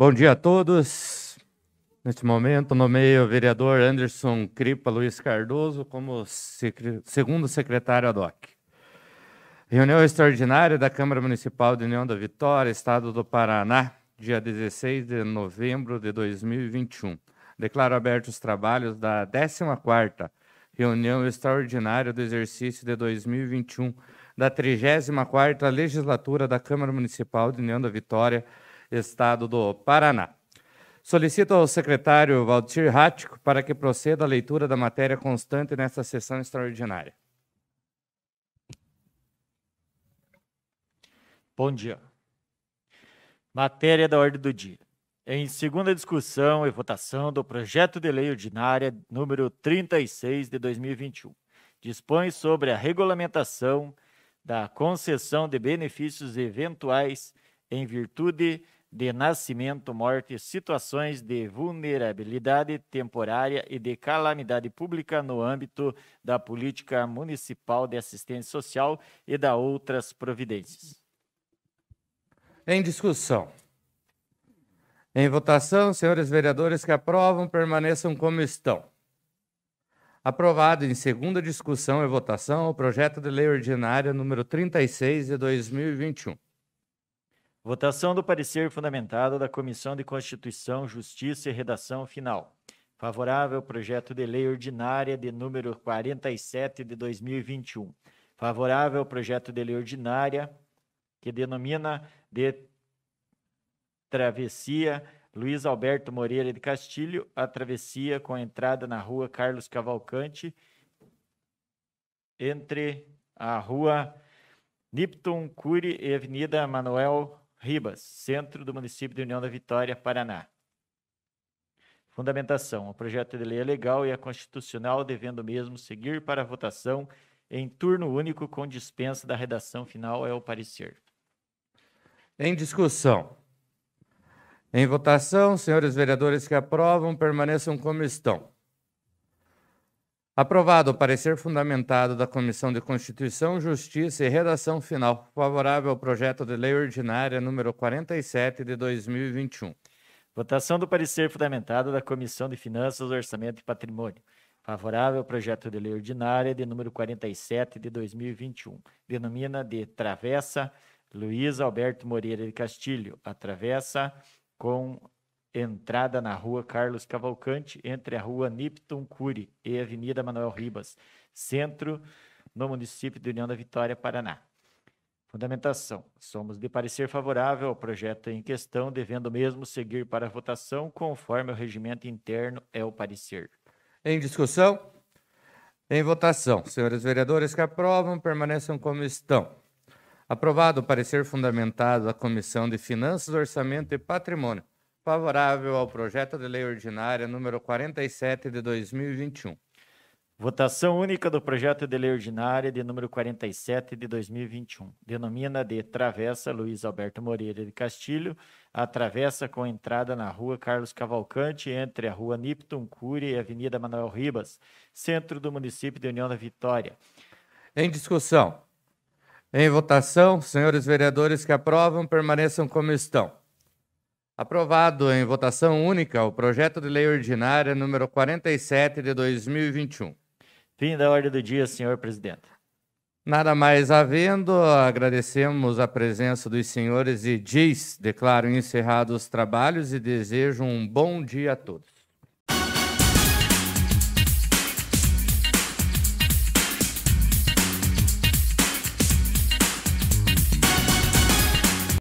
Bom dia a todos. Neste momento, nomeio o vereador Anderson Cripa Luiz Cardoso como secre... segundo secretário ad hoc. Reunião extraordinária da Câmara Municipal de União da Vitória, Estado do Paraná, dia 16 de novembro de 2021. Declaro abertos os trabalhos da 14ª Reunião Extraordinária do Exercício de 2021 da 34ª Legislatura da Câmara Municipal de União da Vitória, Estado do Paraná. Solicito ao secretário Valdir Rático para que proceda a leitura da matéria constante nesta sessão extraordinária. Bom dia. Matéria da ordem do dia. Em segunda discussão e votação do projeto de lei ordinária número 36 de 2021, dispõe sobre a regulamentação da concessão de benefícios eventuais em virtude de nascimento, morte, situações de vulnerabilidade temporária e de calamidade pública no âmbito da política municipal de assistência social e da outras providências. Em discussão. Em votação, senhores vereadores que aprovam, permaneçam como estão. Aprovado em segunda discussão e votação o projeto de lei ordinária número 36 de 2021. Votação do parecer fundamentado da Comissão de Constituição, Justiça e Redação Final. Favorável ao projeto de lei ordinária de número 47 de 2021. Favorável ao projeto de lei ordinária que denomina de travessia Luiz Alberto Moreira de Castilho, a travessia com a entrada na rua Carlos Cavalcante, entre a rua Nipton Cury e Avenida Manuel Ribas, centro do município de União da Vitória, Paraná. Fundamentação: o projeto de lei é legal e é constitucional, devendo mesmo seguir para votação em turno único com dispensa da redação final, é o parecer. Em discussão. Em votação, senhores vereadores que aprovam, permaneçam como estão. Aprovado o parecer fundamentado da Comissão de Constituição, Justiça e Redação Final, favorável ao projeto de lei ordinária número 47 de 2021. Votação do parecer fundamentado da Comissão de Finanças, Orçamento e Patrimônio, favorável ao projeto de lei ordinária de número 47 de 2021. Denomina de Travessa Luiz Alberto Moreira de Castilho, a Travessa com entrada na rua Carlos Cavalcante, entre a rua Nipton Cury e a Avenida Manuel Ribas, centro, no município de União da Vitória, Paraná. Fundamentação. Somos de parecer favorável ao projeto em questão, devendo mesmo seguir para a votação conforme o regimento interno é o parecer. Em discussão? Em votação. Senhores vereadores que aprovam, permaneçam como estão. Aprovado o parecer fundamentado da Comissão de Finanças, Orçamento e Patrimônio, favorável ao projeto de lei ordinária número 47 de 2021. Votação única do projeto de lei ordinária de número 47 de 2021. Denomina de Travessa Luiz Alberto Moreira de Castilho, a travessa com entrada na Rua Carlos Cavalcante, entre a Rua Nipton Cury e a Avenida Manuel Ribas, centro do município de União da Vitória. Em discussão. Em votação, senhores vereadores que aprovam, permaneçam como estão. Aprovado em votação única o projeto de lei ordinária número 47 de 2021. Fim da ordem do dia, senhor presidente. Nada mais havendo, agradecemos a presença dos senhores e diz, declaro encerrados os trabalhos e desejo um bom dia a todos.